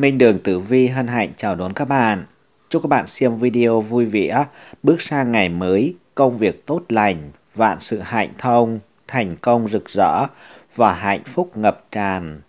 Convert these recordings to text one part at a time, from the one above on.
Minh Đường Tử Vi hân hạnh chào đón các bạn. Chúc các bạn xem video vui vẻ, bước sang ngày mới, công việc tốt lành, vạn sự hạnh thông, thành công rực rỡ và hạnh phúc ngập tràn.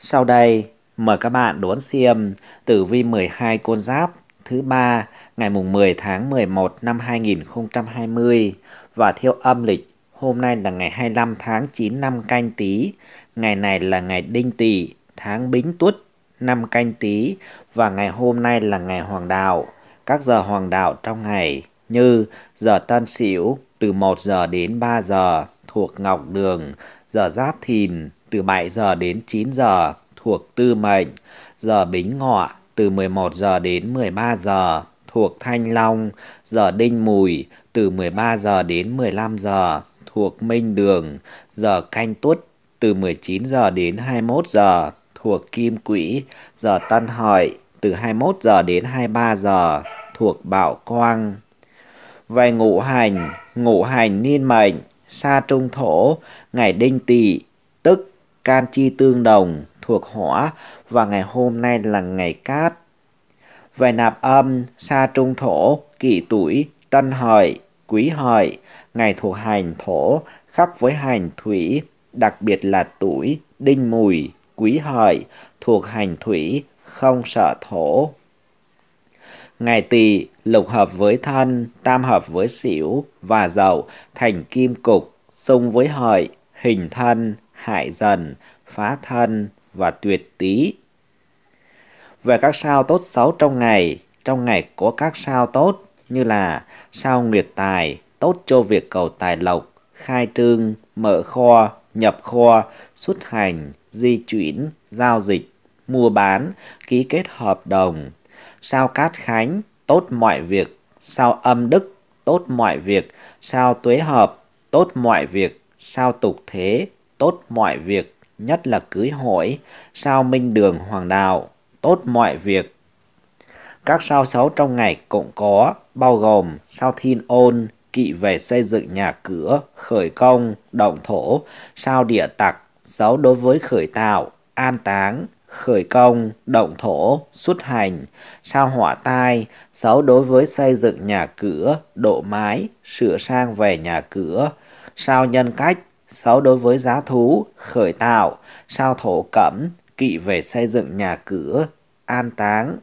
Sau đây, mời các bạn đón xem Tử Vi 12 con giáp thứ ba ngày mùng 10 tháng 11 năm 2020 và theo âm lịch hôm nay là ngày 25 tháng 9 năm canh tý. ngày này là ngày đinh tỵ, tháng bính tuất năm canh tí và ngày hôm nay là ngày hoàng đạo. Các giờ hoàng đạo trong ngày như giờ tân sửu từ 1 giờ đến 3 giờ thuộc ngọc đường, giờ giáp thìn từ 7 giờ đến 9 giờ thuộc tư mệnh, giờ bính ngọ từ 11 giờ đến 13 giờ thuộc thanh long, giờ đinh mùi từ 13 giờ đến 15 giờ thuộc minh đường, giờ canh tuất từ 19 giờ đến 21 giờ thuộc kim quỹ, giờ tân hợi từ 21 giờ đến 23 giờ thuộc bảo quang. Về ngũ hành, ngũ hành niên mệnh, sa trung thổ, ngày đinh tỵ tức can chi tương đồng thuộc hỏa và ngày hôm nay là ngày cát. Về nạp âm, sa trung thổ, kỷ tuổi, tân hợi, quý hợi, ngày thuộc hành thổ, khắc với hành thủy, đặc biệt là tuổi, đinh mùi, quý hợi, thuộc hành thủy, không sợ thổ. Ngày tỵ lục hợp với thân, tam hợp với xỉu và dậu thành kim cục, xung với hợi, hình thân, hại dần, phá thân và tuyệt tý. Về các sao tốt xấu trong ngày, trong ngày có các sao tốt như là sao nguyệt tài, tốt cho việc cầu tài lộc, khai trương, mở kho, nhập kho, xuất hành, di chuyển, giao dịch, mua bán, ký kết hợp đồng. Sao Cát Khánh, tốt mọi việc. Sao Âm Đức, tốt mọi việc. Sao Tuế Hợp, tốt mọi việc. Sao Tục Thế, tốt mọi việc. Nhất là cưới hỏi. Sao Minh Đường Hoàng Đạo, tốt mọi việc. Các sao xấu trong ngày cũng có, bao gồm sao Thiên Ôn, kỵ về xây dựng nhà cửa, khởi công, động thổ, sao địa tặc, giấu đối với khởi tạo, an táng, khởi công, động thổ, xuất hành, sao hỏa tai, xấu đối với xây dựng nhà cửa, độ mái, sửa sang về nhà cửa, sao nhân cách, xấu đối với giá thú, khởi tạo, sao thổ cẩm, kỵ về xây dựng nhà cửa, an táng.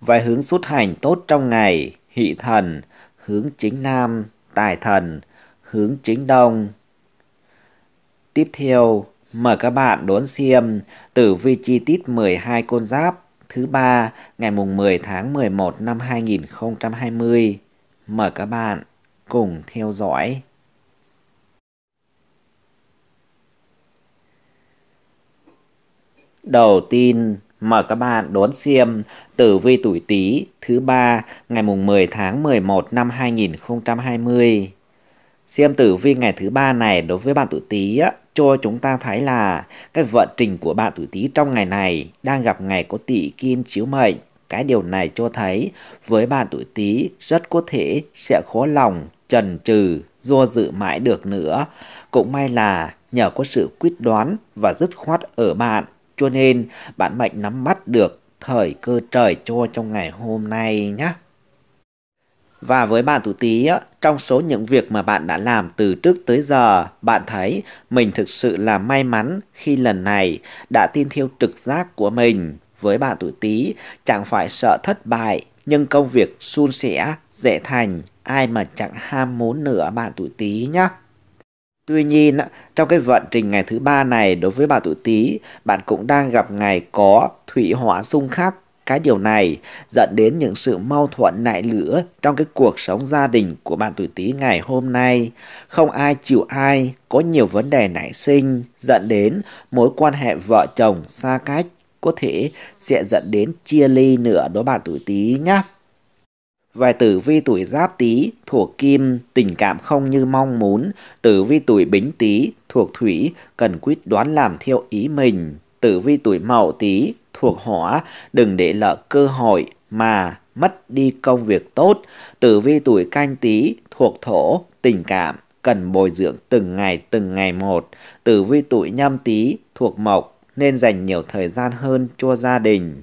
Về hướng xuất hành tốt trong ngày, hỷ thần, hướng chính nam, tài thần, hướng chính đông. Tiếp theo, mời các bạn đón xem tử vi chi tiết 12 con giáp thứ ba ngày mùng 10 tháng 11 năm 2020. Mời các bạn cùng theo dõi. Đầu tiên, mời các bạn đón xem tử vi tuổi Tý thứ ba ngày mùng 10 tháng 11 năm 2020. Xem tử vi ngày thứ ba này đối với bạn tuổi Tý á, cho chúng ta thấy là cái vận trình của bạn tuổi Tý trong ngày này đang gặp ngày có tỵ kim chiếu mệnh. Cái điều này cho thấy với bạn tuổi Tý rất có thể sẽ khó lòng trần trừ, do dự mãi được nữa. Cũng may là nhờ có sự quyết đoán và dứt khoát ở bạn cho nên bạn mạnh nắm bắt được thời cơ trời cho trong ngày hôm nay nhé. Và với bạn tuổi tí, trong số những việc mà bạn đã làm từ trước tới giờ, bạn thấy mình thực sự là may mắn khi lần này đã tin theo trực giác của mình. Với bạn tuổi tí, chẳng phải sợ thất bại, nhưng công việc suôn sẻ, dễ thành, ai mà chẳng ham muốn nữa bạn tuổi tí nhé. Tuy nhiên, trong cái vận trình ngày thứ ba này đối với bà tuổi Tý, bạn cũng đang gặp ngày có thủy hỏa xung khắc cái điều này dẫn đến những sự mâu thuẫn nại lửa trong cái cuộc sống gia đình của bạn tuổi Tý ngày hôm nay. Không ai chịu ai, có nhiều vấn đề nảy sinh dẫn đến mối quan hệ vợ chồng xa cách có thể sẽ dẫn đến chia ly nữa đó bạn tuổi Tý nhé. Vài tử vi tuổi giáp tý thuộc kim, tình cảm không như mong muốn. Tử vi tuổi bính tý thuộc thủy, cần quyết đoán làm theo ý mình. Tử vi tuổi mậu tý thuộc hỏa, đừng để lỡ cơ hội mà mất đi công việc tốt. Tử vi tuổi canh tý thuộc thổ, tình cảm cần bồi dưỡng từng ngày từng ngày một. Tử vi tuổi nhâm tý thuộc mộc nên dành nhiều thời gian hơn cho gia đình.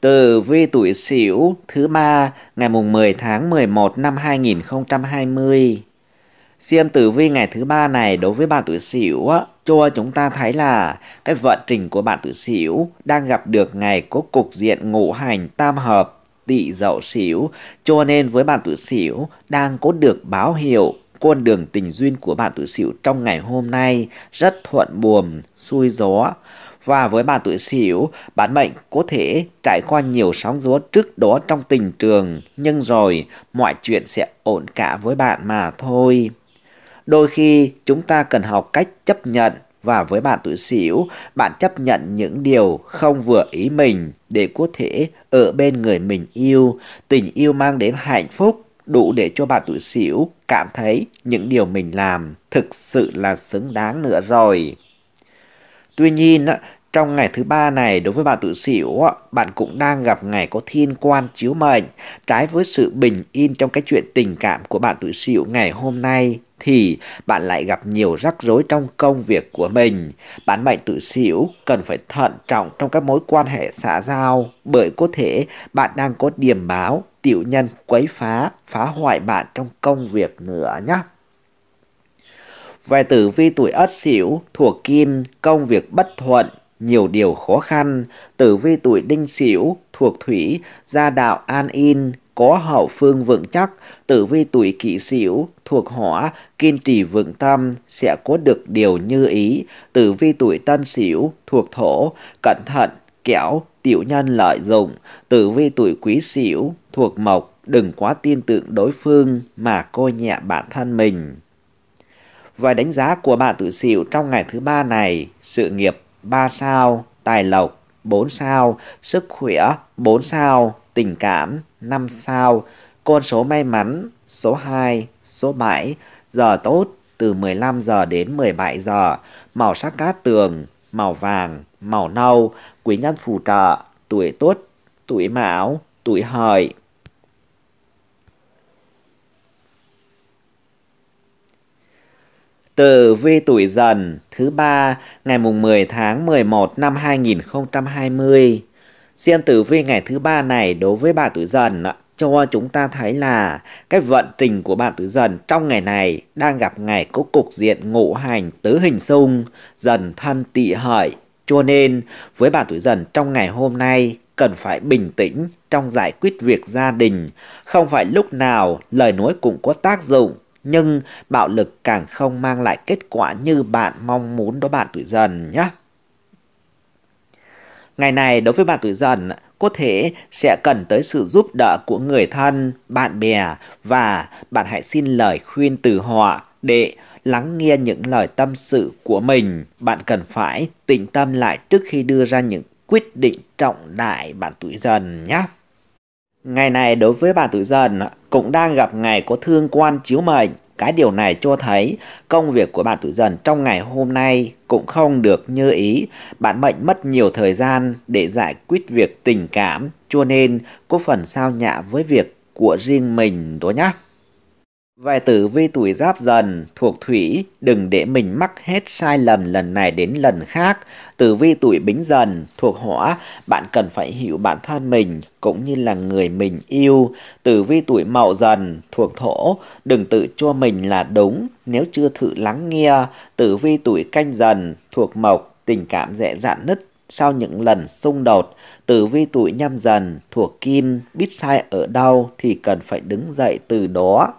Tử vi tuổi Sửu thứ ba ngày mùng 10 tháng 11 năm 2020. Xem tử vi ngày thứ ba này đối với bạn tuổi Sửu á, cho chúng ta thấy là cái vận trình của bạn tuổi Sửu đang gặp được ngày có cục diện ngũ hành tam hợp tỵ dậu Sửu, cho nên với bạn tuổi Sửu đang có được báo hiệu con đường tình duyên của bạn tuổi Sửu trong ngày hôm nay rất thuận buồm, xuôi gió. Và với bạn tuổi Sửu, bản mệnh có thể trải qua nhiều sóng gió trước đó trong tình trường, nhưng rồi mọi chuyện sẽ ổn cả với bạn mà thôi. Đôi khi chúng ta cần học cách chấp nhận và với bạn tuổi Sửu, bạn chấp nhận những điều không vừa ý mình để có thể ở bên người mình yêu, tình yêu mang đến hạnh phúc đủ để cho bạn tuổi xỉu cảm thấy những điều mình làm thực sự là xứng đáng nữa rồi. Tuy nhiên, trong ngày thứ ba này, đối với bạn tự xỉu, bạn cũng đang gặp ngày có thiên quan chiếu mệnh, trái với sự bình yên trong cái chuyện tình cảm của bạn tự xỉu ngày hôm nay thì bạn lại gặp nhiều rắc rối trong công việc của mình. Bạn mệnh tự xỉu cần phải thận trọng trong các mối quan hệ xã giao bởi có thể bạn đang có điểm báo tiểu nhân quấy phá, phá hoại bạn trong công việc nữa nhé. Về tử vi tuổi Ất Sửu, thuộc Kim, công việc bất thuận, nhiều điều khó khăn, tử vi tuổi đinh sửu thuộc thủy, gia đạo an yên có hậu phương vững chắc, tử vi tuổi kỷ sửu thuộc hỏa, kiên trì vững tâm, sẽ có được điều như ý, tử vi tuổi tân sửu thuộc thổ, cẩn thận, kẻo, tiểu nhân lợi dụng, tử vi tuổi quý sửu thuộc mộc, đừng quá tin tưởng đối phương mà coi nhẹ bản thân mình. Và đánh giá của bạn tuổi sửu trong ngày thứ ba này, sự nghiệp 3 sao, tài lộc 4 sao, sức khỏe 4 sao, tình cảm 5 sao, con số may mắn số 2, số 7, giờ tốt từ 15 giờ đến 17 giờ, màu sắc cát tường, màu vàng, màu nâu, quý nhân phù trợ, tuổi tuất, tuổi mão, tuổi hợi. Tử vi tuổi dần thứ ba ngày mùng 10 tháng 11 năm 2020. Xem tử vi ngày thứ ba này đối với bạn tuổi dần cho chúng ta thấy là cái vận trình của bạn tuổi dần trong ngày này đang gặp ngày có cục diện ngũ hành tứ hình xung dần thân tỵ hợi cho nên với bạn tuổi dần trong ngày hôm nay cần phải bình tĩnh trong giải quyết việc gia đình không phải lúc nào lời nói cũng có tác dụng nhưng bạo lực càng không mang lại kết quả như bạn mong muốn đó bạn tuổi dần nhé. Ngày này đối với bạn tuổi dần có thể sẽ cần tới sự giúp đỡ của người thân, bạn bè và bạn hãy xin lời khuyên từ họ để lắng nghe những lời tâm sự của mình. Bạn cần phải tĩnh tâm lại trước khi đưa ra những quyết định trọng đại bạn tuổi dần nhé. Ngày này đối với bà tuổi dần cũng đang gặp ngày có thương quan chiếu mệnh. Cái điều này cho thấy công việc của bạn tuổi dần trong ngày hôm nay cũng không được như ý. Bạn mệnh mất nhiều thời gian để giải quyết việc tình cảm cho nên có phần sao nhạ với việc của riêng mình đó nhé về tử vi tuổi giáp dần thuộc thủy, đừng để mình mắc hết sai lầm lần này đến lần khác. Tử vi tuổi bính dần thuộc hỏa, bạn cần phải hiểu bản thân mình cũng như là người mình yêu. Tử vi tuổi mậu dần thuộc thổ, đừng tự cho mình là đúng nếu chưa thử lắng nghe. Tử vi tuổi canh dần thuộc mộc, tình cảm dễ dạn nứt sau những lần xung đột, tử vi tuổi nhâm dần thuộc kim, biết sai ở đâu thì cần phải đứng dậy từ đó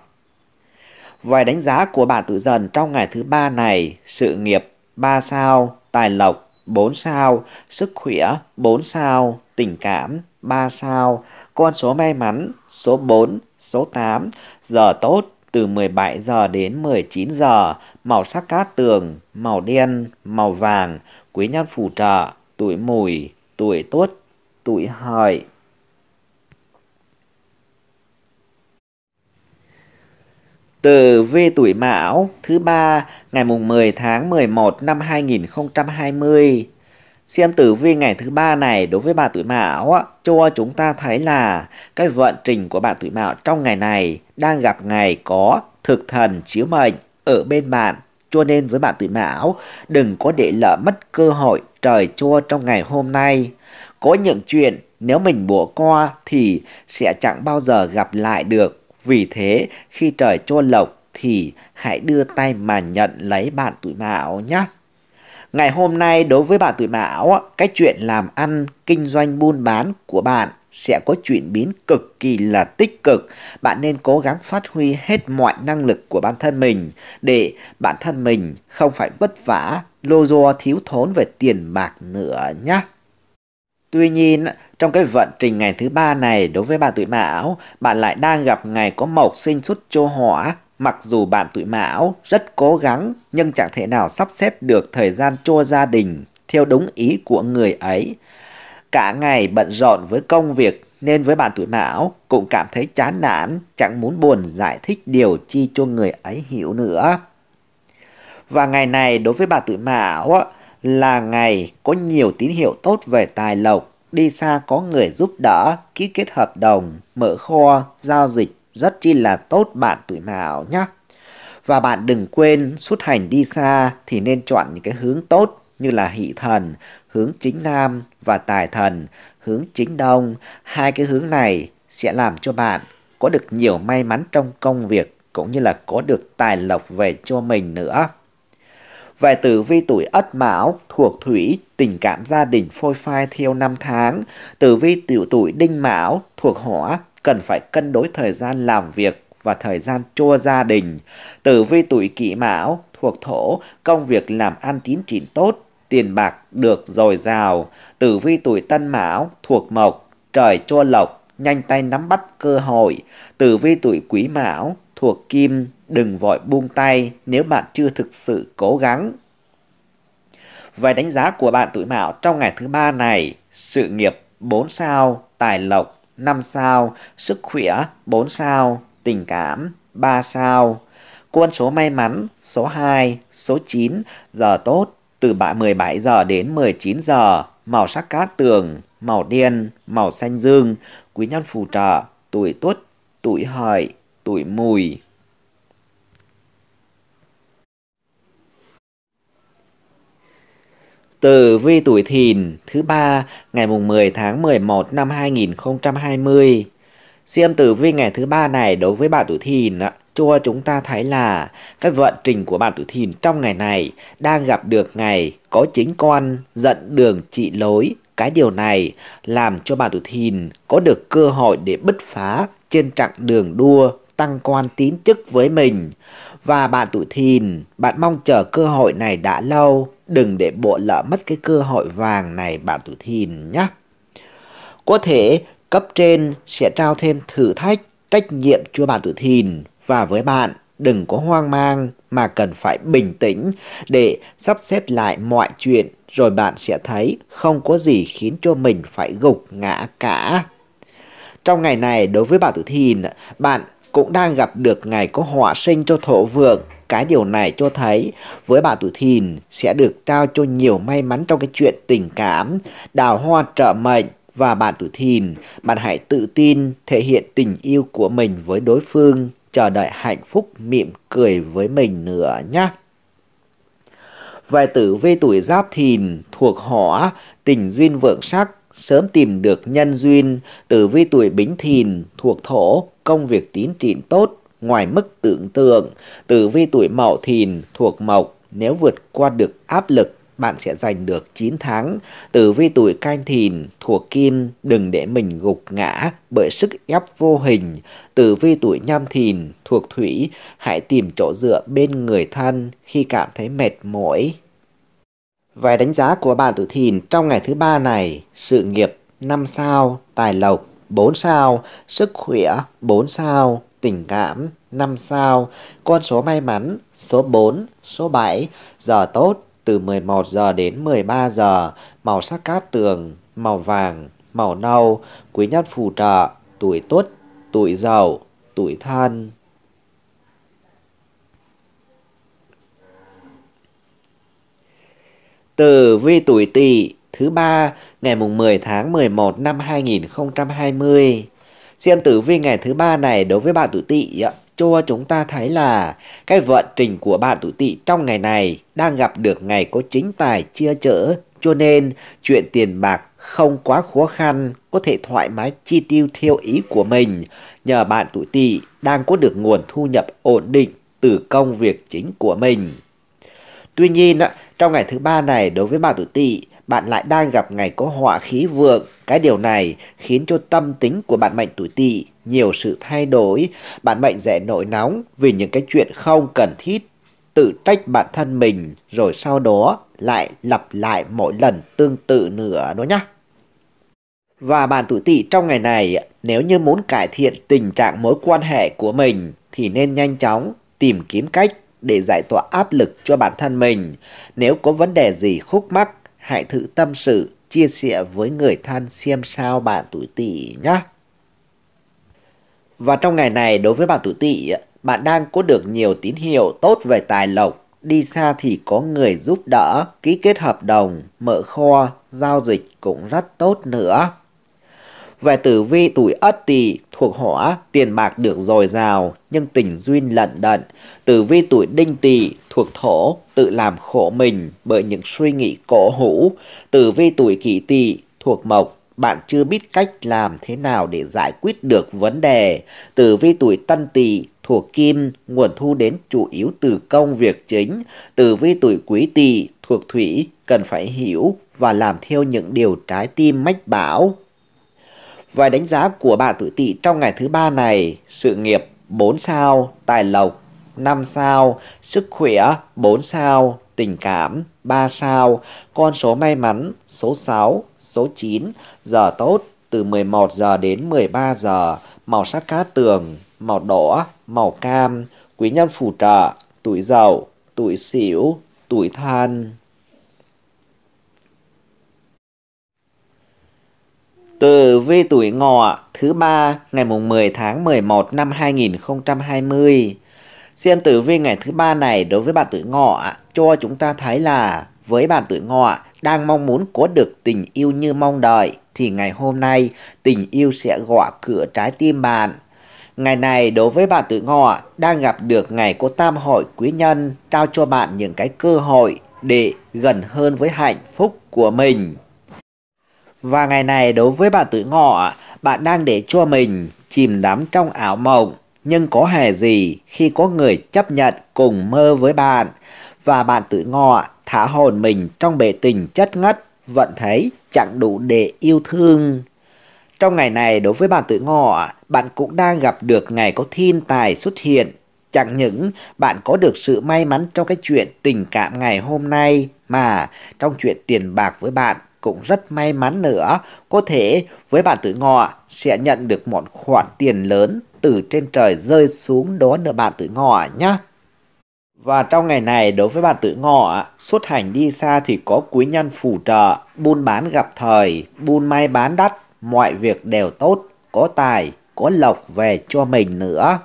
Vài đánh giá của bạn tự dần trong ngày thứ ba này, sự nghiệp 3 sao, tài lộc 4 sao, sức khỏe 4 sao, tình cảm 3 sao, con số may mắn số 4, số 8, giờ tốt từ 17 giờ đến 19 giờ, màu sắc cát tường, màu đen, màu vàng, quý nhân phù trợ, tuổi mùi, tuổi tuất, tuổi hợi. Từ vi tuổi Mão thứ ba ngày mùng 10 tháng 11 năm 2020. Xem tử vi ngày thứ ba này đối với bà tuổi Mão cho chúng ta thấy là cái vận trình của bạn tuổi Mão trong ngày này đang gặp ngày có thực thần chiếu mệnh ở bên bạn. Cho nên với bạn tuổi Mão, đừng có để lỡ mất cơ hội trời chua trong ngày hôm nay. Có những chuyện nếu mình bỏ qua thì sẽ chẳng bao giờ gặp lại được vì thế, khi trời cho lộc thì hãy đưa tay mà nhận lấy bạn tuổi mão nhé. Ngày hôm nay đối với bạn tuổi mão, cái chuyện làm ăn, kinh doanh buôn bán của bạn sẽ có chuyển biến cực kỳ là tích cực. Bạn nên cố gắng phát huy hết mọi năng lực của bản thân mình để bản thân mình không phải vất vả, lô do thiếu thốn về tiền bạc nữa nhé. Tuy nhiên, trong cái vận trình ngày thứ ba này đối với bạn tuổi mão, bạn lại đang gặp ngày có mộc sinh xuất chô hỏa. Mặc dù bạn tuổi mão rất cố gắng nhưng chẳng thể nào sắp xếp được thời gian cho gia đình theo đúng ý của người ấy. Cả ngày bận rộn với công việc nên với bạn tuổi mão cũng cảm thấy chán nản, chẳng muốn buồn giải thích điều chi cho người ấy hiểu nữa. Và ngày này đối với bạn tuổi mão là ngày có nhiều tín hiệu tốt về tài lộc, đi xa có người giúp đỡ, ký kết hợp đồng, mở kho, giao dịch rất chi là tốt bạn tuổi mão nhé. Và bạn đừng quên xuất hành đi xa thì nên chọn những cái hướng tốt như là hỷ thần, hướng chính nam và tài thần, hướng chính đông. Hai cái hướng này sẽ làm cho bạn có được nhiều may mắn trong công việc cũng như là có được tài lộc về cho mình nữa. Vài tử vi tuổi ất mão thuộc thủy, tình cảm gia đình phôi phai theo năm tháng. Tử vi tiểu tuổi đinh mão thuộc hỏa, cần phải cân đối thời gian làm việc và thời gian cho gia đình. Tử vi tuổi kỷ mão thuộc thổ, công việc làm ăn tín chỉnh tốt, tiền bạc được dồi dào. Tử vi tuổi tân mão thuộc mộc, trời cho lộc, nhanh tay nắm bắt cơ hội. Tử vi tuổi quý mão thuộc kim đừng vội buông tay nếu bạn chưa thực sự cố gắng. vài đánh giá của bạn tuổi mạo trong ngày thứ ba này, sự nghiệp 4 sao, tài lộc 5 sao, sức khỏe 4 sao, tình cảm 3 sao. Quân số may mắn số 2, số 9, giờ tốt từ 17 giờ đến 19 giờ, màu sắc cát tường, màu đen, màu xanh dương, quý nhân phù trợ, tuổi tuất, tuổi hợi, tuổi mùi. từ vi tuổi thìn thứ ba ngày mùng 10 tháng 11 năm 2020. Xem tử vi ngày thứ ba này đối với bạn tuổi thìn cho chúng ta thấy là cái vận trình của bạn tuổi thìn trong ngày này đang gặp được ngày có chính con dẫn đường trị lối. Cái điều này làm cho bạn tuổi thìn có được cơ hội để bứt phá trên chặng đường đua tăng quan tín chức với mình. Và bạn tuổi thìn, bạn mong chờ cơ hội này đã lâu, đừng để bộ lỡ mất cái cơ hội vàng này bạn tuổi thìn nhé. Có thể cấp trên sẽ trao thêm thử thách, trách nhiệm cho bạn tuổi thìn và với bạn đừng có hoang mang mà cần phải bình tĩnh để sắp xếp lại mọi chuyện rồi bạn sẽ thấy không có gì khiến cho mình phải gục ngã cả. Trong ngày này đối với bạn tuổi thìn, bạn cũng đang gặp được ngày có họa sinh cho thổ vượng. Cái điều này cho thấy với bà tuổi thìn sẽ được trao cho nhiều may mắn trong cái chuyện tình cảm, đào hoa trợ mệnh và bạn tuổi thìn. Bạn hãy tự tin thể hiện tình yêu của mình với đối phương, chờ đợi hạnh phúc mỉm cười với mình nữa nhé. vài tử vi tuổi giáp thìn thuộc hỏa, tình duyên vượng sắc, sớm tìm được nhân duyên, tử vi tuổi bính thìn thuộc thổ, công việc tín trịn tốt ngoài mức tưởng tượng. Tử vi tuổi mậu thìn thuộc mộc, nếu vượt qua được áp lực bạn sẽ giành được 9 tháng. Tử vi tuổi canh thìn thuộc kim, đừng để mình gục ngã bởi sức ép vô hình. Tử vi tuổi nhâm thìn thuộc thủy, hãy tìm chỗ dựa bên người thân khi cảm thấy mệt mỏi. Vài đánh giá của bạn tuổi thìn trong ngày thứ ba này, sự nghiệp năm sao, tài lộc, 4 sao, sức khỏe 4 sao, tình cảm 5 sao, con số may mắn số 4, số 7, giờ tốt từ 11 giờ đến 13 giờ, màu sắc cát tường, màu vàng, màu nâu, quý nhân phù trợ, tuổi tuất, tuổi giàu, tuổi thân. từ vi tuổi tỵ thứ ba ngày mùng 10 tháng 11 năm 2020. Xem tử vi ngày thứ ba này đối với bạn tuổi tỵ cho chúng ta thấy là cái vận trình của bạn tuổi tỵ trong ngày này đang gặp được ngày có chính tài chia chở cho nên chuyện tiền bạc không quá khó khăn, có thể thoải mái chi tiêu theo ý của mình nhờ bạn tuổi tỵ đang có được nguồn thu nhập ổn định từ công việc chính của mình. Tuy nhiên, trong ngày thứ ba này đối với bạn tuổi tỵ, bạn lại đang gặp ngày có họa khí vượng. Cái điều này khiến cho tâm tính của bạn mệnh tuổi tỵ nhiều sự thay đổi. Bạn mệnh dễ nổi nóng vì những cái chuyện không cần thiết. Tự trách bản thân mình rồi sau đó lại lặp lại mỗi lần tương tự nữa đó nhá. Và bạn tuổi tỵ trong ngày này nếu như muốn cải thiện tình trạng mối quan hệ của mình thì nên nhanh chóng tìm kiếm cách để giải tỏa áp lực cho bản thân mình. Nếu có vấn đề gì khúc mắc hãy thử tâm sự, chia sẻ với người thân xem sao bạn tuổi tỵ nhé. Và trong ngày này đối với bạn tuổi tỵ, bạn đang có được nhiều tín hiệu tốt về tài lộc, đi xa thì có người giúp đỡ, ký kết hợp đồng, mở kho, giao dịch cũng rất tốt nữa. Về tử vi tuổi ất tỵ thuộc hỏa, tiền bạc được dồi dào nhưng tình duyên lận đận. Tử vi tuổi đinh tỵ thuộc thổ, tự làm khổ mình bởi những suy nghĩ cổ hủ. Tử vi tuổi kỷ tỵ thuộc mộc, bạn chưa biết cách làm thế nào để giải quyết được vấn đề. Tử vi tuổi tân tỵ thuộc kim, nguồn thu đến chủ yếu từ công việc chính. Tử vi tuổi quý tỵ thuộc thủy, cần phải hiểu và làm theo những điều trái tim mách bảo. Vài đánh giá của bạn tuổi tỵ trong ngày thứ ba này, sự nghiệp 4 sao, tài lộc 5 sao, sức khỏe 4 sao, tình cảm 3 sao, con số may mắn số 6, số 9, giờ tốt từ 11 giờ đến 13 giờ, màu sắc cá tường, màu đỏ, màu cam, quý nhân phù trợ, tuổi giàu tuổi xỉu tuổi thân. Tử vi tuổi ngọ thứ ba ngày mùng 10 tháng 11 năm 2020. Xem tử vi ngày thứ ba này đối với bạn tuổi ngọ cho chúng ta thấy là với bạn tuổi ngọ đang mong muốn có được tình yêu như mong đợi thì ngày hôm nay tình yêu sẽ gõ cửa trái tim bạn. Ngày này đối với bạn tuổi ngọ đang gặp được ngày có tam hội quý nhân trao cho bạn những cái cơ hội để gần hơn với hạnh phúc của mình. Và ngày này đối với bạn tuổi ngọ, bạn đang để cho mình chìm đắm trong ảo mộng, nhưng có hề gì khi có người chấp nhận cùng mơ với bạn và bạn tuổi ngọ thả hồn mình trong bể tình chất ngất vẫn thấy chẳng đủ để yêu thương. Trong ngày này đối với bạn tuổi ngọ, bạn cũng đang gặp được ngày có thiên tài xuất hiện. Chẳng những bạn có được sự may mắn trong cái chuyện tình cảm ngày hôm nay mà trong chuyện tiền bạc với bạn cũng rất may mắn nữa, có thể với bạn tuổi ngọ sẽ nhận được một khoản tiền lớn từ trên trời rơi xuống đó nữa bạn tuổi ngọ nhé. Và trong ngày này đối với bạn tuổi ngọ, xuất hành đi xa thì có quý nhân phù trợ, buôn bán gặp thời, buôn may bán đắt, mọi việc đều tốt, có tài, có lộc về cho mình nữa.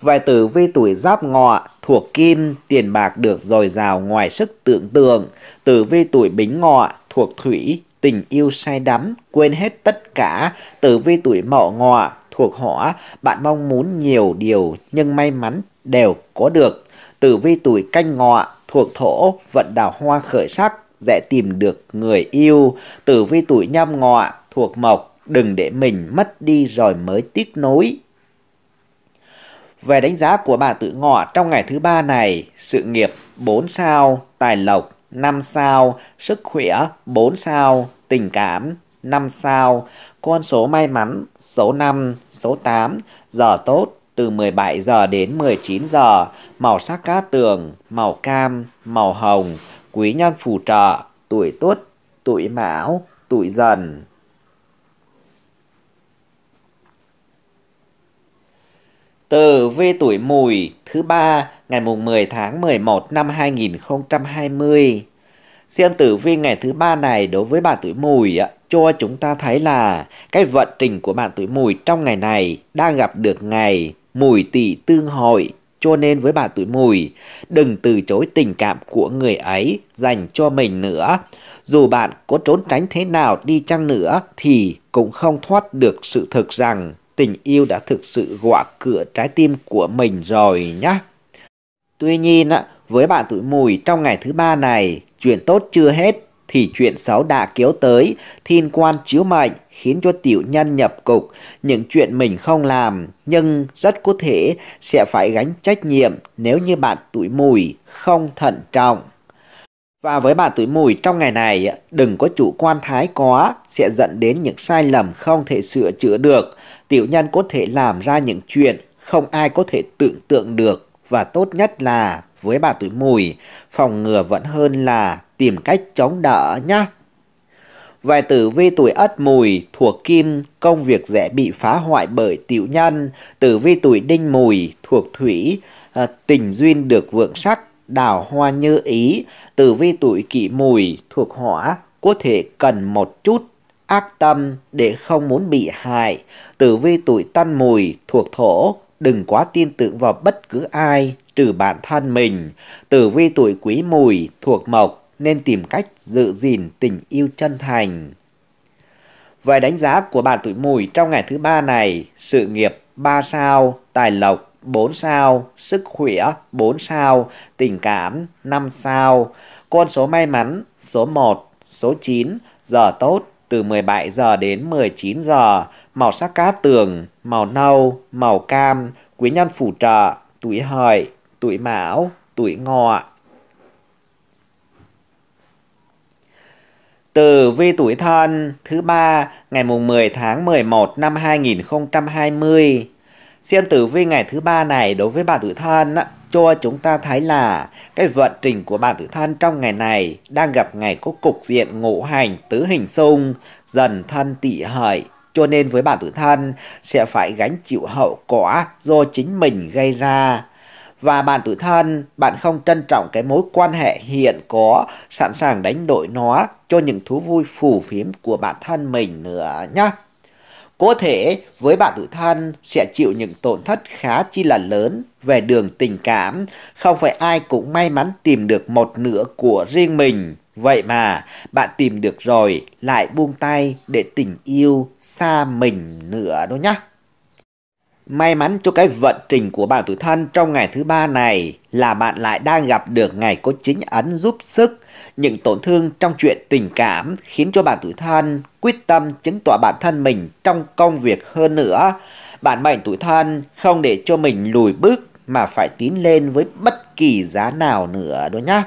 vài tử vi tuổi giáp ngọ, thuộc kim, tiền bạc được dồi dào ngoài sức tưởng tượng. Tử vi tuổi bính ngọ, thuộc thủy, tình yêu say đắm, quên hết tất cả, tử vi tuổi mậu ngọ, thuộc hỏa, bạn mong muốn nhiều điều nhưng may mắn đều có được. Tử vi tuổi canh ngọ, thuộc thổ, vận đào hoa khởi sắc, dễ tìm được người yêu. Tử vi tuổi nhâm ngọ, thuộc mộc, đừng để mình mất đi rồi mới tiếc nối. Về đánh giá của bà tuổi ngọ trong ngày thứ ba này, sự nghiệp 4 sao, tài lộc 5 sao, sức khỏe 4 sao, tình cảm 5 sao, con số may mắn số 5, số 8, giờ tốt từ 17 giờ đến 19 giờ, màu sắc cát tường, màu cam, màu hồng, quý nhân phù trợ, tuổi tuất, tuổi mão, tuổi dần. Tử vi tuổi mùi thứ ba ngày mùng 10 tháng 11 năm 2020. Xem tử vi ngày thứ ba này đối với bạn tuổi mùi cho chúng ta thấy là cái vận trình của bạn tuổi mùi trong ngày này đang gặp được ngày mùi tỵ tương hội cho nên với bạn tuổi mùi, đừng từ chối tình cảm của người ấy dành cho mình nữa. Dù bạn có trốn tránh thế nào đi chăng nữa thì cũng không thoát được sự thực rằng tình yêu đã thực sự gõ cửa trái tim của mình rồi nhá. Tuy nhiên, với bạn tuổi mùi trong ngày thứ ba này, chuyện tốt chưa hết thì chuyện xấu đã kéo tới, thiên quan chiếu mệnh khiến cho tiểu nhân nhập cục, những chuyện mình không làm nhưng rất có thể sẽ phải gánh trách nhiệm nếu như bạn tuổi mùi không thận trọng. Và với bạn tuổi mùi trong ngày này, đừng có chủ quan thái quá sẽ dẫn đến những sai lầm không thể sửa chữa được tiểu nhân có thể làm ra những chuyện không ai có thể tưởng tượng được và tốt nhất là với bà tuổi mùi, phòng ngừa vẫn hơn là tìm cách chống đỡ nhá. Vài tử vi tuổi ất mùi thuộc kim, công việc dễ bị phá hoại bởi tiểu nhân. Tử vi tuổi đinh mùi thuộc thủy, à, tình duyên được vượng sắc, đào hoa như ý. Tử vi tuổi kỷ mùi thuộc hỏa, có thể cần một chút ác tâm để không muốn bị hại, tử vi tuổi tân mùi thuộc thổ, đừng quá tin tưởng vào bất cứ ai trừ bản thân mình. Tử vi tuổi quý mùi thuộc mộc nên tìm cách giữ gìn tình yêu chân thành. vài đánh giá của bạn tuổi mùi trong ngày thứ ba này, sự nghiệp 3 sao, tài lộc 4 sao, sức khỏe 4 sao, tình cảm 5 sao. Con số may mắn số 1, số 9, giờ tốt từ 17 giờ đến 19 giờ, màu sắc cát tường, màu nâu, màu cam, quý nhân phù trợ, tuổi hợi, tuổi mão, tuổi ngọ. Từ vi tuổi thân thứ ba ngày mùng 10 tháng 11 năm 2020. Xem tử vi ngày thứ ba này đối với bà tuổi thân á, cho chúng ta thấy là cái vận trình của bản tự thân trong ngày này đang gặp ngày có cục diện ngũ hành tứ hình xung dần thân tỵ hợi cho nên với bản tự thân sẽ phải gánh chịu hậu quả do chính mình gây ra và bạn tự thân, bạn không trân trọng cái mối quan hệ hiện có, sẵn sàng đánh đổi nó cho những thú vui phù phiếm của bản thân mình nữa nhé. Có thể với bạn tuổi thân sẽ chịu những tổn thất khá chi là lớn về đường tình cảm, không phải ai cũng may mắn tìm được một nửa của riêng mình. Vậy mà, bạn tìm được rồi, lại buông tay để tình yêu xa mình nữa đó nhá. May mắn cho cái vận trình của bạn tuổi thân trong ngày thứ ba này là bạn lại đang gặp được ngày có chính ấn giúp sức. Những tổn thương trong chuyện tình cảm khiến cho bạn tuổi thân quyết tâm chứng tỏ bản thân mình trong công việc hơn nữa. Bạn mệnh tuổi thân không để cho mình lùi bước mà phải tiến lên với bất kỳ giá nào nữa đó nhé.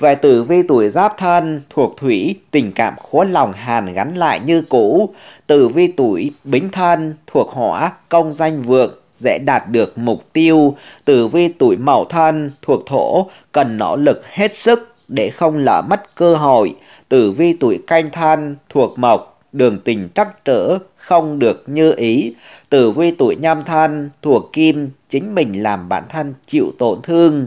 Về tử vi tuổi giáp thân thuộc thủy, tình cảm khó lòng hàn gắn lại như cũ. Tử vi tuổi bính thân thuộc hỏa, công danh vượng, dễ đạt được mục tiêu. Tử vi tuổi mậu thân thuộc thổ, cần nỗ lực hết sức để không lỡ mất cơ hội. Tử vi tuổi canh thân thuộc mộc, đường tình trắc trở, không được như ý. Tử vi tuổi nhâm thân thuộc kim, chính mình làm bản thân chịu tổn thương.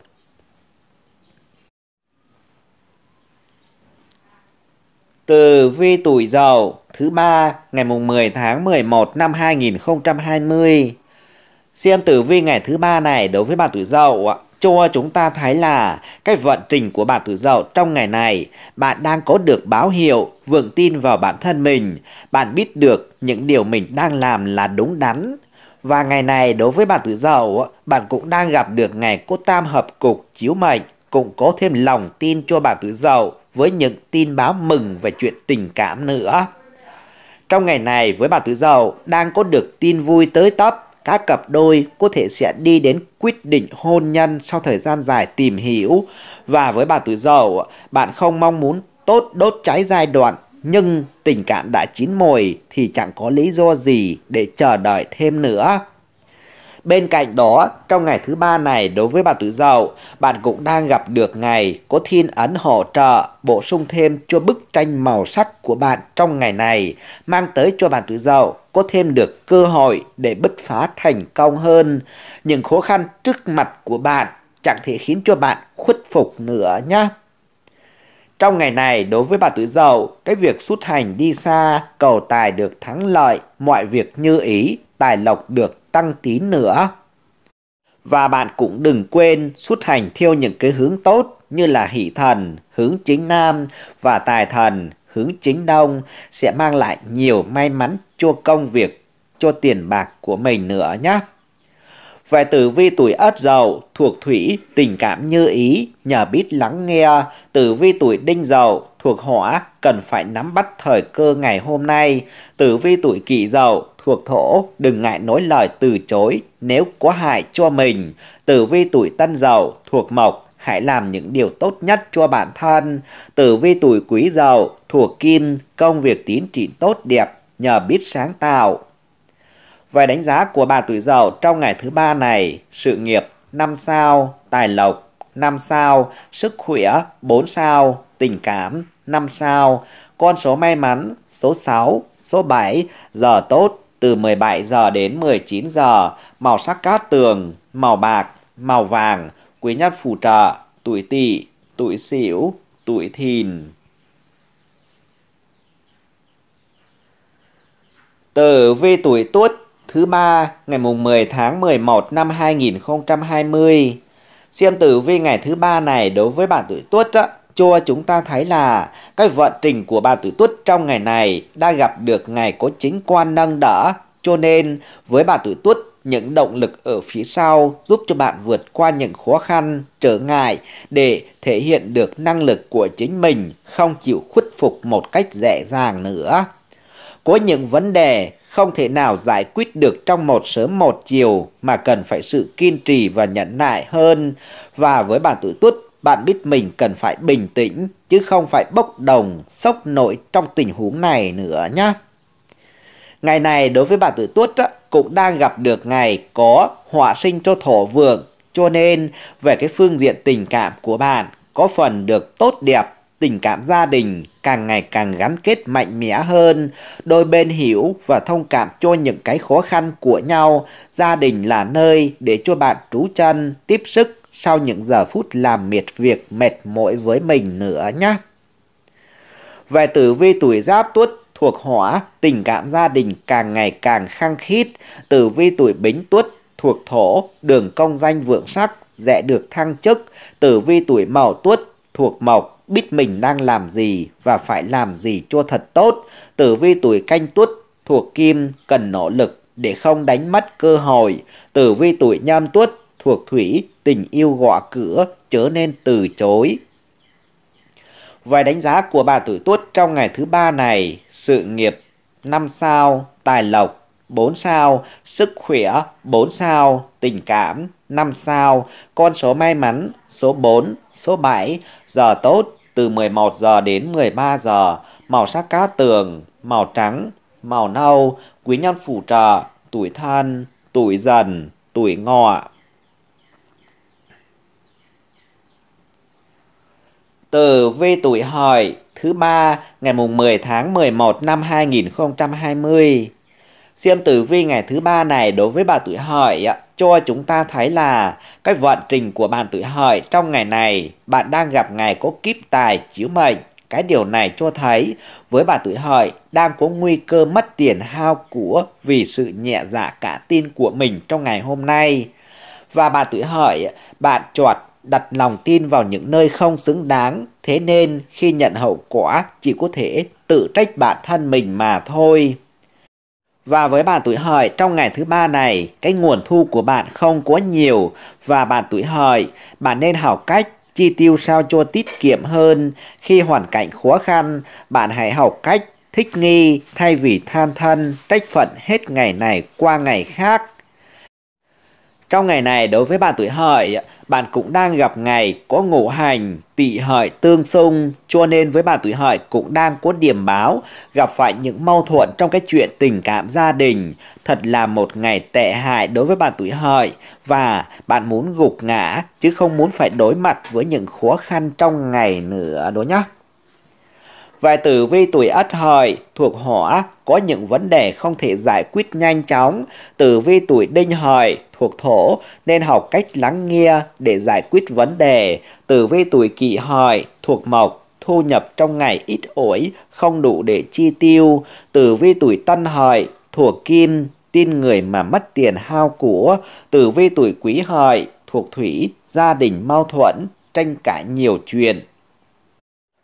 Từ vi tuổi dậu thứ ba ngày mùng 10 tháng 11 năm 2020. Xem tử vi ngày thứ ba này đối với bạn tuổi dậu cho chúng ta thấy là cái vận trình của bạn tuổi dậu trong ngày này bạn đang có được báo hiệu vượng tin vào bản thân mình bạn biết được những điều mình đang làm là đúng đắn và ngày này đối với bạn tuổi dậu bạn cũng đang gặp được ngày có tam hợp cục chiếu mệnh cũng có thêm lòng tin cho bà Tử Dậu với những tin báo mừng về chuyện tình cảm nữa. Trong ngày này với bà Tử Dậu đang có được tin vui tới tấp, các cặp đôi có thể sẽ đi đến quyết định hôn nhân sau thời gian dài tìm hiểu và với bà Tử Dậu bạn không mong muốn tốt đốt cháy giai đoạn nhưng tình cảm đã chín mồi thì chẳng có lý do gì để chờ đợi thêm nữa. Bên cạnh đó, trong ngày thứ ba này đối với bạn tự dậu, bạn cũng đang gặp được ngày có thiên ấn hỗ trợ, bổ sung thêm cho bức tranh màu sắc của bạn trong ngày này, mang tới cho bạn tự dậu có thêm được cơ hội để bứt phá thành công hơn. Những khó khăn trước mặt của bạn chẳng thể khiến cho bạn khuất phục nữa nhé. Trong ngày này, đối với bạn tuổi dậu, cái việc xuất hành đi xa, cầu tài được thắng lợi, mọi việc như ý, tài lộc được tăng tí nữa. Và bạn cũng đừng quên xuất hành theo những cái hướng tốt như là hỷ thần, hướng chính nam và tài thần, hướng chính đông sẽ mang lại nhiều may mắn cho công việc, cho tiền bạc của mình nữa nhé. Về tử vi tuổi ất dậu thuộc thủy, tình cảm như ý, nhờ biết lắng nghe. Tử vi tuổi đinh dậu thuộc hỏa, cần phải nắm bắt thời cơ ngày hôm nay. Tử vi tuổi kỷ dậu thuộc thổ, đừng ngại nói lời từ chối nếu có hại cho mình. Tử vi tuổi tân dậu thuộc mộc, hãy làm những điều tốt nhất cho bản thân. Tử vi tuổi quý dậu thuộc kim, công việc tiến trị tốt đẹp nhờ biết sáng tạo. Về đánh giá của bà tuổi Dậu trong ngày thứ ba này, sự nghiệp 5 sao, tài lộc 5 sao, sức khỏe 4 sao, tình cảm 5 sao, con số may mắn số 6, số 7, giờ tốt từ 17 giờ đến 19 giờ, màu sắc cát tường, màu bạc, màu vàng, quý nhân phù trợ, tuổi tỵ, tuổi sửu, tuổi thìn. Tử vi tuổi tuất thứ ba ngày mùng 10 tháng 11 năm 2020. Xem tử vi ngày thứ ba này đối với bạn tuổi Tuất á, cho chúng ta thấy là cái vận trình của bạn tuổi Tuất trong ngày này đã gặp được ngày có chính quan nâng đỡ, cho nên với bạn tuổi Tuất những động lực ở phía sau giúp cho bạn vượt qua những khó khăn, trở ngại để thể hiện được năng lực của chính mình, không chịu khuất phục một cách dễ dàng nữa. Có những vấn đề không thể nào giải quyết được trong một sớm một chiều mà cần phải sự kiên trì và nhẫn nại hơn. Và với bạn tuổi tuất, bạn biết mình cần phải bình tĩnh chứ không phải bốc đồng, sốc nổi trong tình huống này nữa nhé. Ngày này đối với bạn tuổi tuất cũng đang gặp được ngày có họa sinh cho thổ vượng cho nên về cái phương diện tình cảm của bạn có phần được tốt đẹp tình cảm gia đình càng ngày càng gắn kết mạnh mẽ hơn, đôi bên hiểu và thông cảm cho những cái khó khăn của nhau, gia đình là nơi để cho bạn trú chân, tiếp sức sau những giờ phút làm miệt việc mệt mỏi với mình nữa nhé. Về tử vi tuổi giáp tuất thuộc hỏa, tình cảm gia đình càng ngày càng khăng khít, tử vi tuổi bính tuất thuộc thổ, đường công danh vượng sắc, dễ được thăng chức, tử vi tuổi mậu tuất thuộc mộc, biết mình đang làm gì và phải làm gì cho thật tốt. Tử vi tuổi canh tuất thuộc kim cần nỗ lực để không đánh mất cơ hội. Tử vi tuổi nhâm tuất thuộc thủy tình yêu gõ cửa chớ nên từ chối. Vài đánh giá của bà tuổi tuất trong ngày thứ ba này, sự nghiệp 5 sao, tài lộc 4 sao, sức khỏe 4 sao, tình cảm 5 sao, con số may mắn số 4, số 7, giờ tốt từ 11 giờ đến 13 giờ, màu sắc cá tường, màu trắng, màu nâu, quý nhân phù trợ, tuổi thân, tuổi dần, tuổi ngọ. Từ vi tuổi hợi thứ ba ngày mùng 10 tháng 11 năm 2020. Xem tử vi ngày thứ ba này đối với bà tuổi hợi cho chúng ta thấy là cái vận trình của bạn tuổi hợi trong ngày này bạn đang gặp ngày có kiếp tài chiếu mệnh. Cái điều này cho thấy với bà tuổi hợi đang có nguy cơ mất tiền hao của vì sự nhẹ dạ cả tin của mình trong ngày hôm nay. Và bà tuổi hợi, bạn chọt đặt lòng tin vào những nơi không xứng đáng, thế nên khi nhận hậu quả chỉ có thể tự trách bản thân mình mà thôi. Và với bạn tuổi hợi trong ngày thứ ba này, cái nguồn thu của bạn không quá nhiều và bạn tuổi hợi, bạn nên học cách chi tiêu sao cho tiết kiệm hơn khi hoàn cảnh khó khăn, bạn hãy học cách thích nghi thay vì than thân trách phận hết ngày này qua ngày khác trong ngày này đối với bạn tuổi hợi, bạn cũng đang gặp ngày có ngũ hành, tỵ hợi tương xung, cho nên với bạn tuổi hợi cũng đang có điểm báo gặp phải những mâu thuẫn trong cái chuyện tình cảm gia đình. Thật là một ngày tệ hại đối với bạn tuổi hợi và bạn muốn gục ngã chứ không muốn phải đối mặt với những khó khăn trong ngày nữa đó nhá và tử vi tuổi ất hợi thuộc hỏa có những vấn đề không thể giải quyết nhanh chóng. Tử vi tuổi đinh hợi thuộc thổ nên học cách lắng nghe để giải quyết vấn đề. Tử vi tuổi kỷ hợi thuộc mộc thu nhập trong ngày ít ỏi, không đủ để chi tiêu. Tử vi tuổi tân hợi thuộc kim, tin người mà mất tiền hao của. Tử vi tuổi quý hợi thuộc thủy, gia đình mâu thuẫn, tranh cãi nhiều chuyện.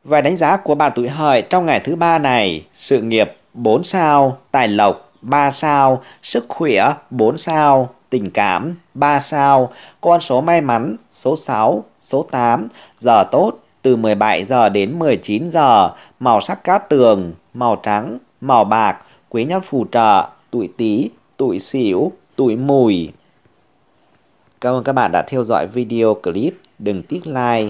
Vài đánh giá của bạn tuổi hợi trong ngày thứ ba này, sự nghiệp 4 sao, tài lộc 3 sao, sức khỏe 4 sao, tình cảm 3 sao, con số may mắn số 6, số 8, giờ tốt từ 17 giờ đến 19 giờ, màu sắc cát tường, màu trắng, màu bạc, quý nhân phù trợ, tuổi Tý, tuổi Sửu, tuổi Mùi. Cảm ơn các bạn đã theo dõi video clip. Đừng tiếc like,